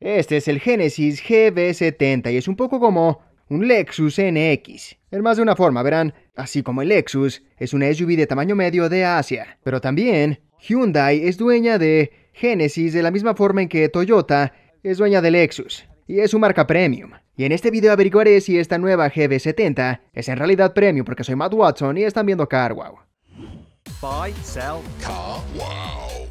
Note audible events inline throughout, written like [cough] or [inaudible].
Este es el Genesis GB70 y es un poco como un Lexus NX. En más de una forma, verán, así como el Lexus es un SUV de tamaño medio de Asia. Pero también Hyundai es dueña de Genesis de la misma forma en que Toyota es dueña de Lexus. Y es su marca premium. Y en este video averiguaré si esta nueva GB70 es en realidad premium porque soy Matt Watson y están viendo CarWow. Buy, sell, CarWow.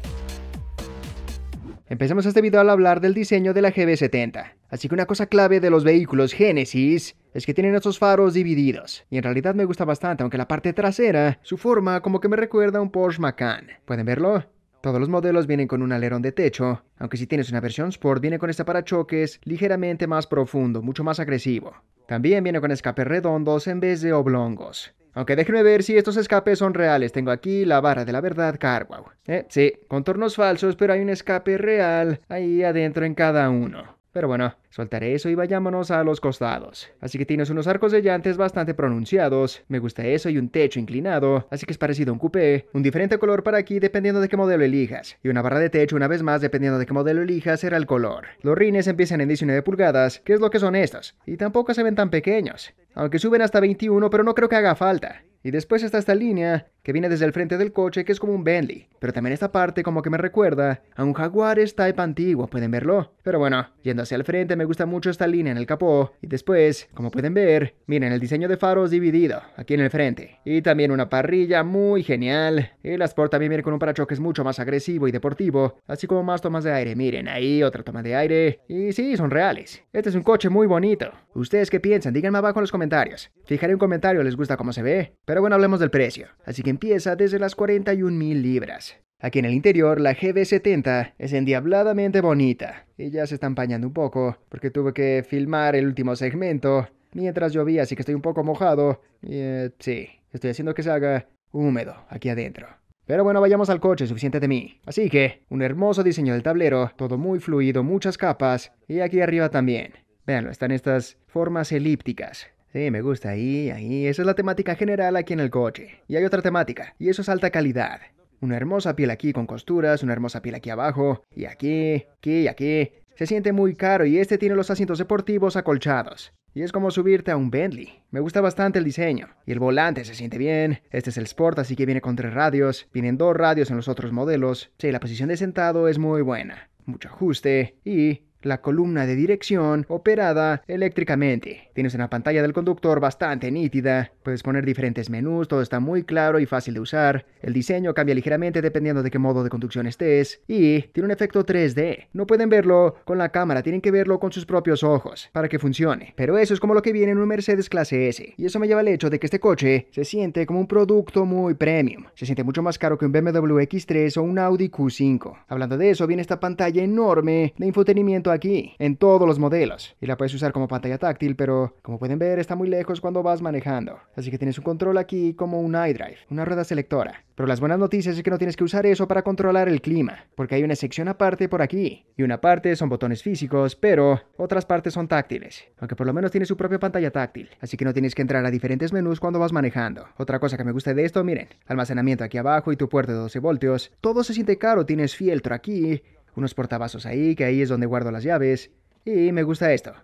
Empecemos este video al hablar del diseño de la GB70. Así que una cosa clave de los vehículos Genesis es que tienen estos faros divididos. Y en realidad me gusta bastante, aunque la parte trasera, su forma como que me recuerda a un Porsche Macan. ¿Pueden verlo? Todos los modelos vienen con un alerón de techo, aunque si tienes una versión Sport viene con este parachoques ligeramente más profundo, mucho más agresivo. También viene con escapes redondos en vez de oblongos. Aunque déjenme ver si estos escapes son reales. Tengo aquí la barra de la verdad Carwow. Eh, sí, contornos falsos, pero hay un escape real ahí adentro en cada uno. Pero bueno, Soltaré eso y vayámonos a los costados. Así que tienes unos arcos de llantes bastante pronunciados. Me gusta eso y un techo inclinado. Así que es parecido a un coupé. Un diferente color para aquí dependiendo de qué modelo elijas. Y una barra de techo una vez más dependiendo de qué modelo elijas será el color. Los rines empiezan en 19 pulgadas, que es lo que son estos. Y tampoco se ven tan pequeños. Aunque suben hasta 21 pero no creo que haga falta. Y después está esta línea que viene desde el frente del coche que es como un Bentley, pero también esta parte como que me recuerda a un Jaguar Type antiguo, pueden verlo. Pero bueno, yendo hacia el frente me gusta mucho esta línea en el capó. Y después, como pueden ver, miren el diseño de faros dividido, aquí en el frente. Y también una parrilla muy genial. El Sport también viene con un parachoques mucho más agresivo y deportivo, así como más tomas de aire. Miren, ahí otra toma de aire. Y sí, son reales. Este es un coche muy bonito. ¿Ustedes qué piensan? Díganme abajo en los comentarios. Fijaré un comentario, ¿les gusta cómo se ve? Pero bueno, hablemos del precio. Así que empieza desde las 41 mil libras. Aquí en el interior, la GB70 es endiabladamente bonita, y ya se está empañando un poco, porque tuve que filmar el último segmento mientras llovía, así que estoy un poco mojado, y eh, sí, estoy haciendo que se haga húmedo aquí adentro. Pero bueno, vayamos al coche, suficiente de mí. Así que, un hermoso diseño del tablero, todo muy fluido, muchas capas, y aquí arriba también. Veanlo, están estas formas elípticas. Sí, me gusta, ahí, ahí, esa es la temática general aquí en el coche. Y hay otra temática, y eso es alta calidad. Una hermosa piel aquí con costuras, una hermosa piel aquí abajo, y aquí, aquí y aquí. Se siente muy caro y este tiene los asientos deportivos acolchados. Y es como subirte a un Bentley. Me gusta bastante el diseño. Y el volante se siente bien. Este es el Sport, así que viene con tres radios. Vienen dos radios en los otros modelos. Sí, la posición de sentado es muy buena. Mucho ajuste. Y la columna de dirección operada eléctricamente. Tienes una pantalla del conductor bastante nítida, puedes poner diferentes menús, todo está muy claro y fácil de usar, el diseño cambia ligeramente dependiendo de qué modo de conducción estés y tiene un efecto 3D. No pueden verlo con la cámara, tienen que verlo con sus propios ojos para que funcione. Pero eso es como lo que viene en un Mercedes clase S y eso me lleva al hecho de que este coche se siente como un producto muy premium, se siente mucho más caro que un BMW X3 o un Audi Q5. Hablando de eso, viene esta pantalla enorme de infotenimiento aquí, en todos los modelos, y la puedes usar como pantalla táctil, pero como pueden ver está muy lejos cuando vas manejando, así que tienes un control aquí como un iDrive, una rueda selectora. Pero las buenas noticias es que no tienes que usar eso para controlar el clima, porque hay una sección aparte por aquí, y una parte son botones físicos, pero otras partes son táctiles, aunque por lo menos tiene su propia pantalla táctil, así que no tienes que entrar a diferentes menús cuando vas manejando. Otra cosa que me gusta de esto, miren, almacenamiento aquí abajo y tu puerto de 12 voltios, todo se siente caro, tienes fieltro aquí, unos portavasos ahí, que ahí es donde guardo las llaves. Y me gusta esto.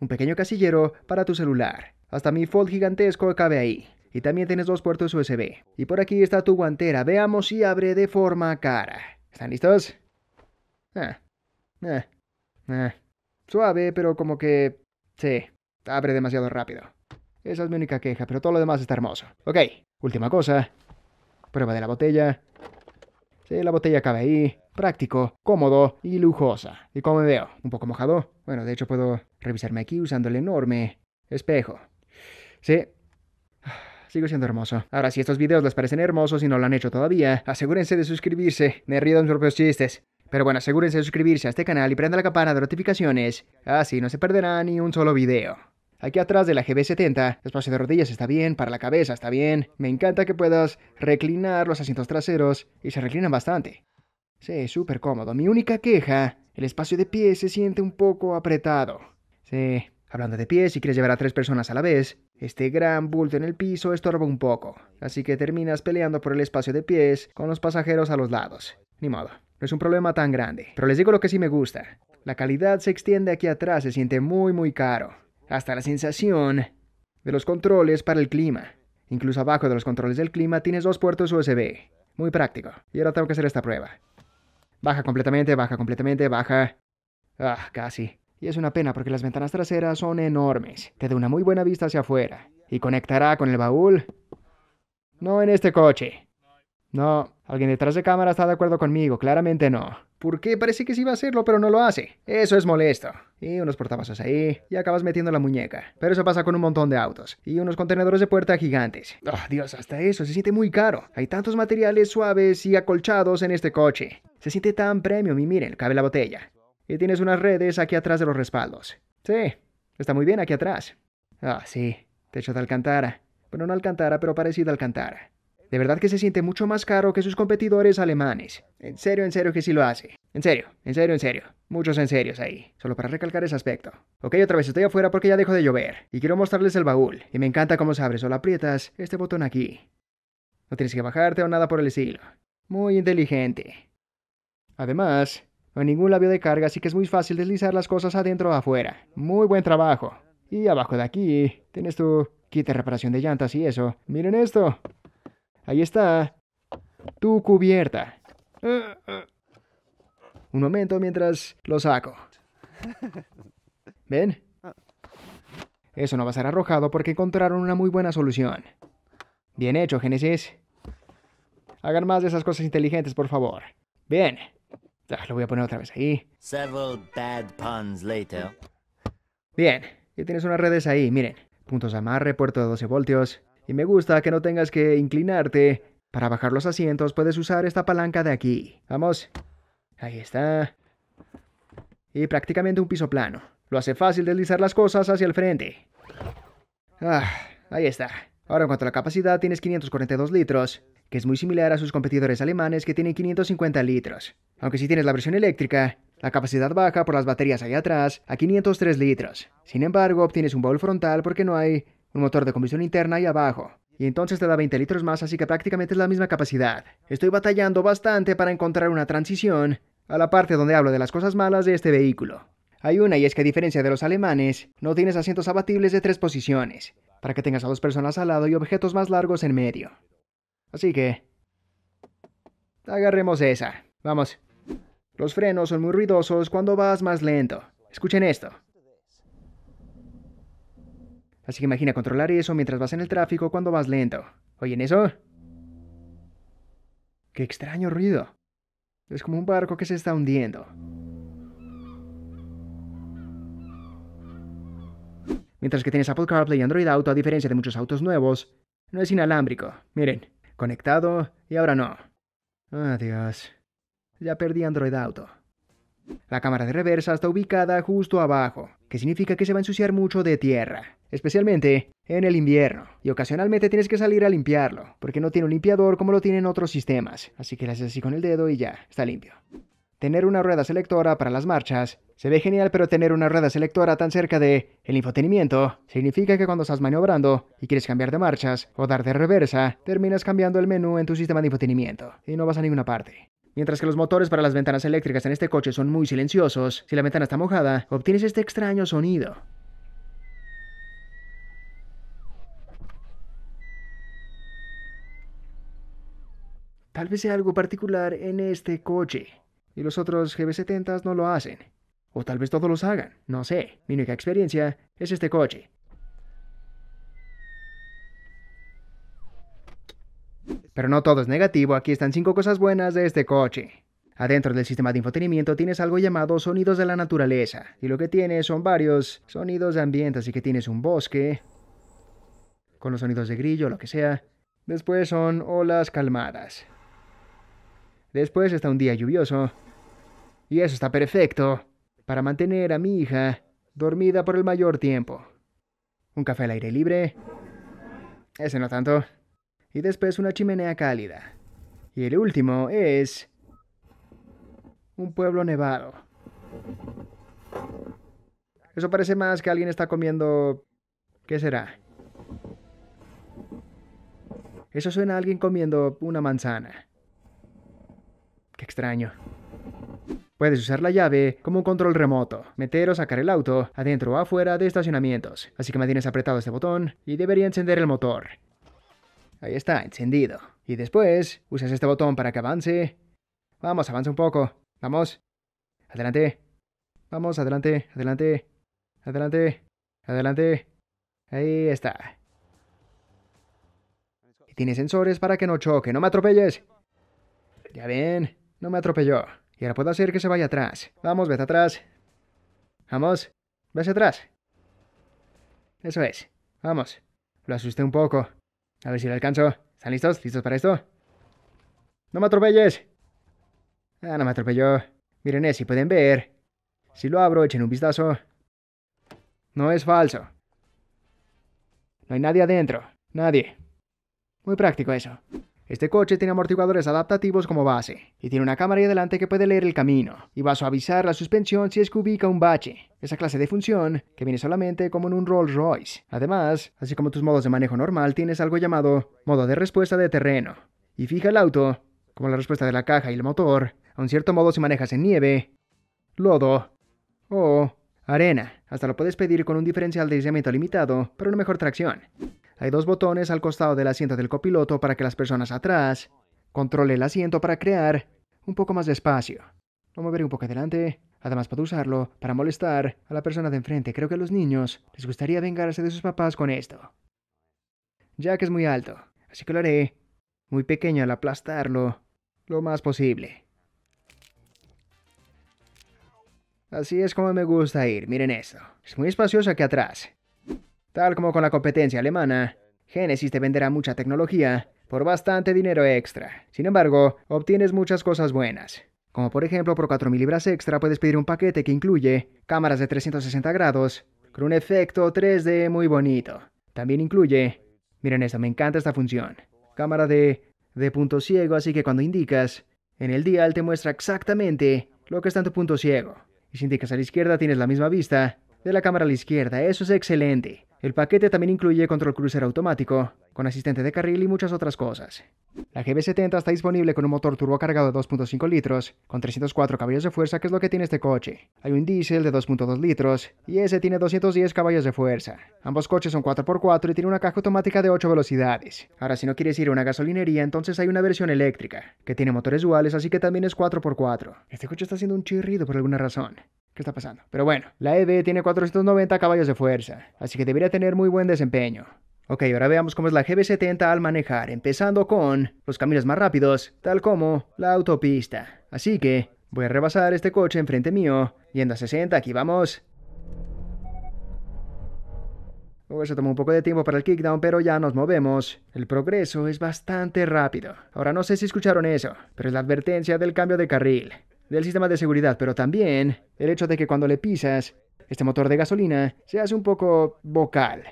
Un pequeño casillero para tu celular. Hasta mi fold gigantesco cabe ahí. Y también tienes dos puertos USB. Y por aquí está tu guantera. Veamos si abre de forma cara. ¿Están listos? Ah, ah, ah. Suave, pero como que... Sí, abre demasiado rápido. Esa es mi única queja, pero todo lo demás está hermoso. Ok, última cosa. Prueba de la botella. Sí, la botella cabe ahí. Práctico, cómodo y lujosa. ¿Y cómo me veo? ¿Un poco mojado? Bueno, de hecho puedo revisarme aquí usando el enorme espejo. Sí. [sighs] Sigo siendo hermoso. Ahora, si estos videos les parecen hermosos y no lo han hecho todavía, asegúrense de suscribirse. Me río de mis propios chistes. Pero bueno, asegúrense de suscribirse a este canal y prenda la campana de notificaciones. Así no se perderá ni un solo video. Aquí atrás de la GB70, el espacio de rodillas está bien, para la cabeza está bien. Me encanta que puedas reclinar los asientos traseros y se reclinan bastante. Sí, súper cómodo. Mi única queja, el espacio de pies se siente un poco apretado. Sí, hablando de pies, si quieres llevar a tres personas a la vez, este gran bulto en el piso estorba un poco, así que terminas peleando por el espacio de pies con los pasajeros a los lados. Ni modo, no es un problema tan grande, pero les digo lo que sí me gusta. La calidad se extiende aquí atrás, se siente muy muy caro hasta la sensación de los controles para el clima. Incluso abajo de los controles del clima tienes dos puertos USB. Muy práctico. Y ahora tengo que hacer esta prueba. Baja completamente, baja completamente, baja. Ah, casi. Y es una pena porque las ventanas traseras son enormes. Te da una muy buena vista hacia afuera. Y conectará con el baúl. No en este coche. No, alguien detrás de cámara está de acuerdo conmigo, claramente no. ¿Por qué? Parece que sí va a hacerlo, pero no lo hace. Eso es molesto. Y unos portapasos ahí, y acabas metiendo la muñeca. Pero eso pasa con un montón de autos. Y unos contenedores de puerta gigantes. Oh, Dios, hasta eso, se siente muy caro. Hay tantos materiales suaves y acolchados en este coche. Se siente tan premium y miren, cabe la botella. Y tienes unas redes aquí atrás de los respaldos. Sí, está muy bien aquí atrás. Ah, sí, techo de alcantara. Bueno, no alcantara, pero parecido a alcantara. De verdad que se siente mucho más caro que sus competidores alemanes. En serio, en serio que sí lo hace. En serio, en serio, en serio. Muchos en serios ahí. Solo para recalcar ese aspecto. Ok, otra vez estoy afuera porque ya dejó de llover. Y quiero mostrarles el baúl. Y me encanta cómo se abre. Solo aprietas este botón aquí. No tienes que bajarte o nada por el estilo. Muy inteligente. Además, no hay ningún labio de carga, así que es muy fácil deslizar las cosas adentro o afuera. Muy buen trabajo. Y abajo de aquí, tienes tu kit de reparación de llantas y eso. Miren esto. Ahí está. Tu cubierta. Un momento mientras lo saco. ¿Ven? Eso no va a ser arrojado porque encontraron una muy buena solución. Bien hecho, Génesis. Hagan más de esas cosas inteligentes, por favor. Bien. Ah, lo voy a poner otra vez ahí. Several bad puns later. Bien. Ya tienes unas redes ahí, miren. Puntos amarre, puerto de 12 voltios. Y me gusta que no tengas que inclinarte. Para bajar los asientos puedes usar esta palanca de aquí. Vamos. Ahí está. Y prácticamente un piso plano. Lo hace fácil deslizar las cosas hacia el frente. Ah, ahí está. Ahora en cuanto a la capacidad tienes 542 litros, que es muy similar a sus competidores alemanes que tienen 550 litros. Aunque si tienes la versión eléctrica, la capacidad baja por las baterías ahí atrás a 503 litros. Sin embargo, obtienes un baúl frontal porque no hay un motor de combustión interna ahí abajo. Y entonces te da 20 litros más, así que prácticamente es la misma capacidad. Estoy batallando bastante para encontrar una transición a la parte donde hablo de las cosas malas de este vehículo. Hay una y es que a diferencia de los alemanes, no tienes asientos abatibles de tres posiciones, para que tengas a dos personas al lado y objetos más largos en medio. Así que... Agarremos esa. Vamos. Los frenos son muy ruidosos cuando vas más lento. Escuchen esto. Así que imagina controlar eso mientras vas en el tráfico cuando vas lento. ¿Oyen eso? Qué extraño ruido. Es como un barco que se está hundiendo. Mientras que tienes Apple CarPlay y Android Auto, a diferencia de muchos autos nuevos, no es inalámbrico. Miren, conectado y ahora no. Adiós. ya perdí Android Auto. La cámara de reversa está ubicada justo abajo, que significa que se va a ensuciar mucho de tierra especialmente en el invierno. Y ocasionalmente tienes que salir a limpiarlo, porque no tiene un limpiador como lo tienen otros sistemas. Así que le haces así con el dedo y ya, está limpio. Tener una rueda selectora para las marchas se ve genial, pero tener una rueda selectora tan cerca de el infotenimiento significa que cuando estás maniobrando y quieres cambiar de marchas o dar de reversa, terminas cambiando el menú en tu sistema de infotenimiento y no vas a ninguna parte. Mientras que los motores para las ventanas eléctricas en este coche son muy silenciosos, si la ventana está mojada, obtienes este extraño sonido. Tal vez sea algo particular en este coche y los otros GB70 s no lo hacen. O tal vez todos los hagan, no sé. Mi única experiencia es este coche. Pero no todo es negativo, aquí están cinco cosas buenas de este coche. Adentro del sistema de infotenimiento tienes algo llamado sonidos de la naturaleza, y lo que tienes son varios sonidos de ambiente, así que tienes un bosque, con los sonidos de grillo, lo que sea. Después son olas calmadas. Después está un día lluvioso. Y eso está perfecto para mantener a mi hija dormida por el mayor tiempo. Un café al aire libre. Ese no tanto. Y después una chimenea cálida. Y el último es... Un pueblo nevado. Eso parece más que alguien está comiendo... ¿Qué será? Eso suena a alguien comiendo una manzana. Qué extraño. Puedes usar la llave como un control remoto, meter o sacar el auto adentro o afuera de estacionamientos. Así que tienes apretado este botón y debería encender el motor. Ahí está, encendido. Y después usas este botón para que avance. Vamos, avanza un poco. Vamos. Adelante. Vamos, adelante, adelante. Adelante. Adelante. Ahí está. Y tiene sensores para que no choque, no me atropelles. Ya ven. No me atropelló. Y ahora puedo hacer que se vaya atrás. Vamos, vete atrás. Vamos. Ves atrás. Eso es. Vamos. Lo asusté un poco. A ver si lo alcanzo. ¿Están listos? ¿Listos para esto? ¡No me atropelles! Ah, no me atropelló. Miren, eh, si pueden ver. Si lo abro, echen un vistazo. No es falso. No hay nadie adentro. Nadie. Muy práctico eso. Este coche tiene amortiguadores adaptativos como base y tiene una cámara ahí adelante que puede leer el camino y va a suavizar la suspensión si es que ubica un bache, esa clase de función que viene solamente como en un Rolls Royce. Además, así como tus modos de manejo normal, tienes algo llamado modo de respuesta de terreno y fija el auto, como la respuesta de la caja y el motor, a un cierto modo si manejas en nieve, lodo o arena. Hasta lo puedes pedir con un diferencial de deslizamiento limitado para una mejor tracción. Hay dos botones al costado del asiento del copiloto para que las personas atrás controlen el asiento para crear un poco más de espacio. Lo moveré un poco adelante, además puedo usarlo, para molestar a la persona de enfrente. Creo que a los niños les gustaría vengarse de sus papás con esto. Ya que es muy alto, así que lo haré muy pequeño al aplastarlo lo más posible. Así es como me gusta ir, miren esto. Es muy espacioso aquí atrás. Tal como con la competencia alemana, Genesis te venderá mucha tecnología por bastante dinero extra. Sin embargo, obtienes muchas cosas buenas. Como por ejemplo, por 4.000 libras extra puedes pedir un paquete que incluye cámaras de 360 grados con un efecto 3D muy bonito. También incluye, miren esto, me encanta esta función, cámara de, de punto ciego, así que cuando indicas, en el dial te muestra exactamente lo que está en tu punto ciego. Y si indicas a la izquierda tienes la misma vista de la cámara a la izquierda, eso es excelente. El paquete también incluye control crucer automático, con asistente de carril y muchas otras cosas. La GB70 está disponible con un motor turbo cargado de 2.5 litros, con 304 caballos de fuerza, que es lo que tiene este coche. Hay un diésel de 2.2 litros y ese tiene 210 caballos de fuerza. Ambos coches son 4x4 y tiene una caja automática de 8 velocidades. Ahora, si no quieres ir a una gasolinería, entonces hay una versión eléctrica, que tiene motores duales, así que también es 4x4. Este coche está haciendo un chirrido por alguna razón. ¿Qué está pasando? Pero bueno, la EV tiene 490 caballos de fuerza, así que debería tener muy buen desempeño. Ok, ahora veamos cómo es la GB70 al manejar, empezando con los caminos más rápidos, tal como la autopista. Así que voy a rebasar este coche enfrente mío, yendo a 60, aquí vamos. Oh, eso tomó un poco de tiempo para el kickdown, pero ya nos movemos. El progreso es bastante rápido. Ahora no sé si escucharon eso, pero es la advertencia del cambio de carril, del sistema de seguridad, pero también el hecho de que cuando le pisas, este motor de gasolina se hace un poco vocal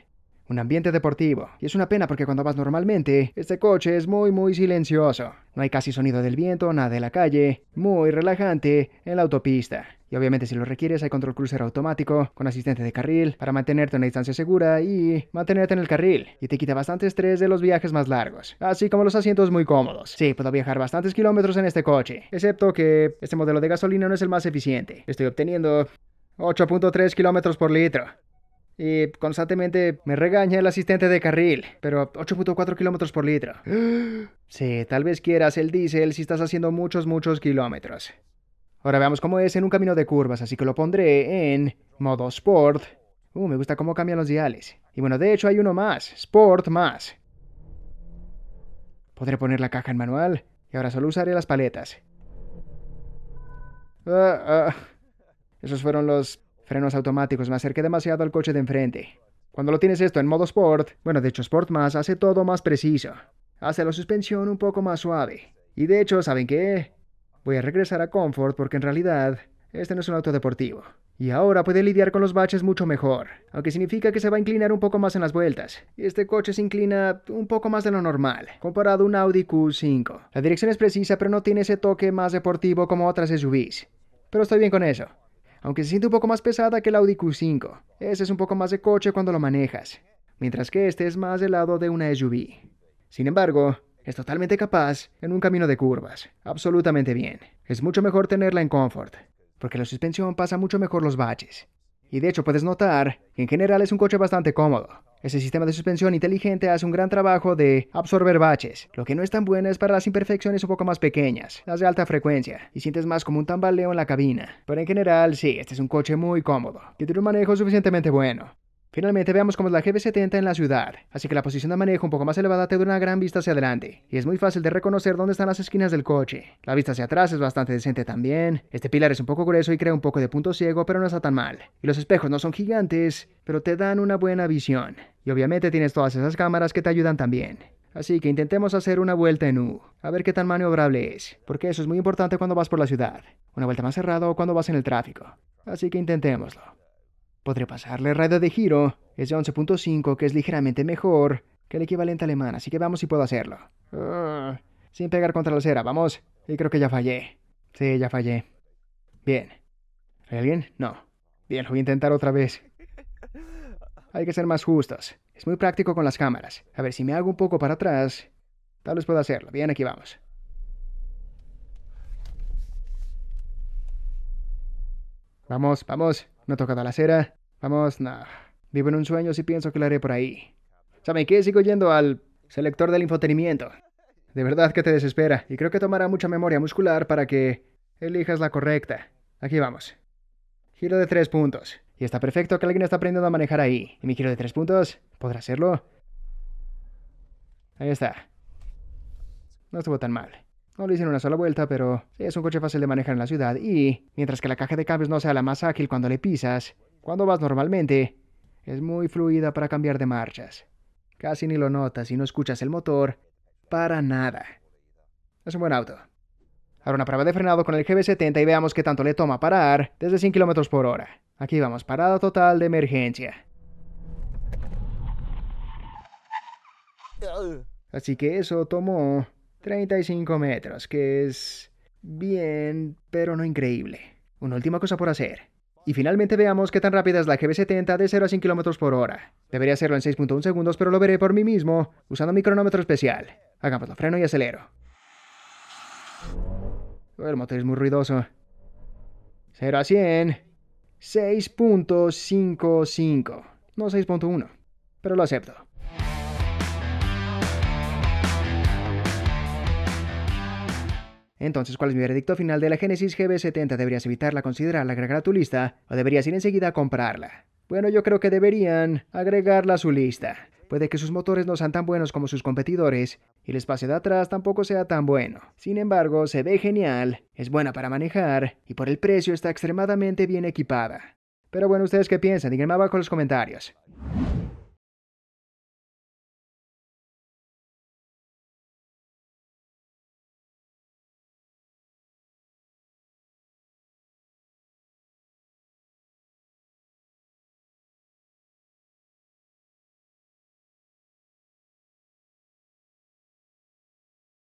un ambiente deportivo. Y es una pena porque cuando vas normalmente, este coche es muy muy silencioso. No hay casi sonido del viento, nada de la calle, muy relajante en la autopista. Y obviamente si lo requieres hay control crucero automático con asistente de carril para mantenerte a una distancia segura y mantenerte en el carril. Y te quita bastante estrés de los viajes más largos, así como los asientos muy cómodos. Sí, puedo viajar bastantes kilómetros en este coche, excepto que este modelo de gasolina no es el más eficiente. Estoy obteniendo 8.3 kilómetros por litro. Y constantemente me regaña el asistente de carril, pero 8.4 kilómetros por litro. [gasps] Sí, tal vez quieras el diésel si estás haciendo muchos, muchos kilómetros. Ahora veamos cómo es en un camino de curvas, así que lo pondré en modo Sport. Uh, me gusta cómo cambian los diales. Y bueno, de hecho hay uno más, Sport más. Podré poner la caja en manual y ahora solo usaré las paletas. Ah, ah. Esos fueron los Frenos automáticos, me acerqué demasiado al coche de enfrente. Cuando lo tienes esto en modo Sport, bueno, de hecho Sport más hace todo más preciso. Hace la suspensión un poco más suave. Y de hecho, ¿saben qué? Voy a regresar a Comfort porque en realidad este no es un auto deportivo. Y ahora puede lidiar con los baches mucho mejor, aunque significa que se va a inclinar un poco más en las vueltas. Este coche se inclina un poco más de lo normal, comparado a un Audi Q5. La dirección es precisa, pero no tiene ese toque más deportivo como otras SUVs. Pero estoy bien con eso aunque se siente un poco más pesada que el Audi Q5. Ese es un poco más de coche cuando lo manejas, mientras que este es más del lado de una SUV. Sin embargo, es totalmente capaz en un camino de curvas, absolutamente bien. Es mucho mejor tenerla en confort, porque la suspensión pasa mucho mejor los baches y de hecho puedes notar que en general es un coche bastante cómodo. Ese sistema de suspensión inteligente hace un gran trabajo de absorber baches, lo que no es tan bueno es para las imperfecciones un poco más pequeñas, las de alta frecuencia, y sientes más como un tambaleo en la cabina. Pero en general, sí, este es un coche muy cómodo, que tiene un manejo suficientemente bueno. Finalmente veamos cómo es la gb 70 en la ciudad, así que la posición de manejo un poco más elevada te da una gran vista hacia adelante, y es muy fácil de reconocer dónde están las esquinas del coche. La vista hacia atrás es bastante decente también, este pilar es un poco grueso y crea un poco de punto ciego, pero no está tan mal. Y los espejos no son gigantes, pero te dan una buena visión. Y obviamente tienes todas esas cámaras que te ayudan también. Así que intentemos hacer una vuelta en U, a ver qué tan maniobrable es, porque eso es muy importante cuando vas por la ciudad. Una vuelta más cerrada o cuando vas en el tráfico. Así que intentémoslo. Podré pasarle radio de giro, es de 11.5, que es ligeramente mejor que el equivalente alemán, así que vamos y puedo hacerlo. Ah, sin pegar contra la acera, vamos. Y creo que ya fallé. Sí, ya fallé. Bien. ¿Hay alguien? No. Bien, lo voy a intentar otra vez. Hay que ser más justos. Es muy práctico con las cámaras. A ver, si me hago un poco para atrás, tal vez pueda hacerlo. Bien, aquí vamos. Vamos, vamos. No he tocado la acera. Vamos, no. Vivo en un sueño si pienso que lo haré por ahí. ¿Sabes qué? Sigo yendo al selector del infotenimiento. De verdad que te desespera, y creo que tomará mucha memoria muscular para que elijas la correcta. Aquí vamos. Giro de tres puntos. Y está perfecto que alguien está aprendiendo a manejar ahí. ¿Y mi giro de tres puntos? ¿Podrá hacerlo? Ahí está. No estuvo tan mal. No lo hice en una sola vuelta, pero es un coche fácil de manejar en la ciudad y, mientras que la caja de cambios no sea la más ágil cuando le pisas, cuando vas normalmente, es muy fluida para cambiar de marchas. Casi ni lo notas y no escuchas el motor para nada. Es un buen auto. Ahora una prueba de frenado con el GB70 y veamos qué tanto le toma parar desde 100 km por hora. Aquí vamos, parada total de emergencia. Así que eso tomó 35 metros, que es bien, pero no increíble. Una última cosa por hacer. Y finalmente veamos qué tan rápida es la GB70 de 0 a 100 km por hora. Debería hacerlo en 6.1 segundos, pero lo veré por mí mismo, usando mi cronómetro especial. Hagámoslo, freno y acelero. El motor es muy ruidoso. 0 a 100. 6.55. No 6.1. Pero lo acepto. Entonces, ¿cuál es mi veredicto final de la Genesis GB70? ¿Deberías evitarla, considerarla, agregar a tu lista? ¿O deberías ir enseguida a comprarla? Bueno, yo creo que deberían agregarla a su lista. Puede que sus motores no sean tan buenos como sus competidores, y el espacio de atrás tampoco sea tan bueno. Sin embargo, se ve genial, es buena para manejar, y por el precio está extremadamente bien equipada. Pero bueno, ¿ustedes qué piensan? Díganme abajo en los comentarios.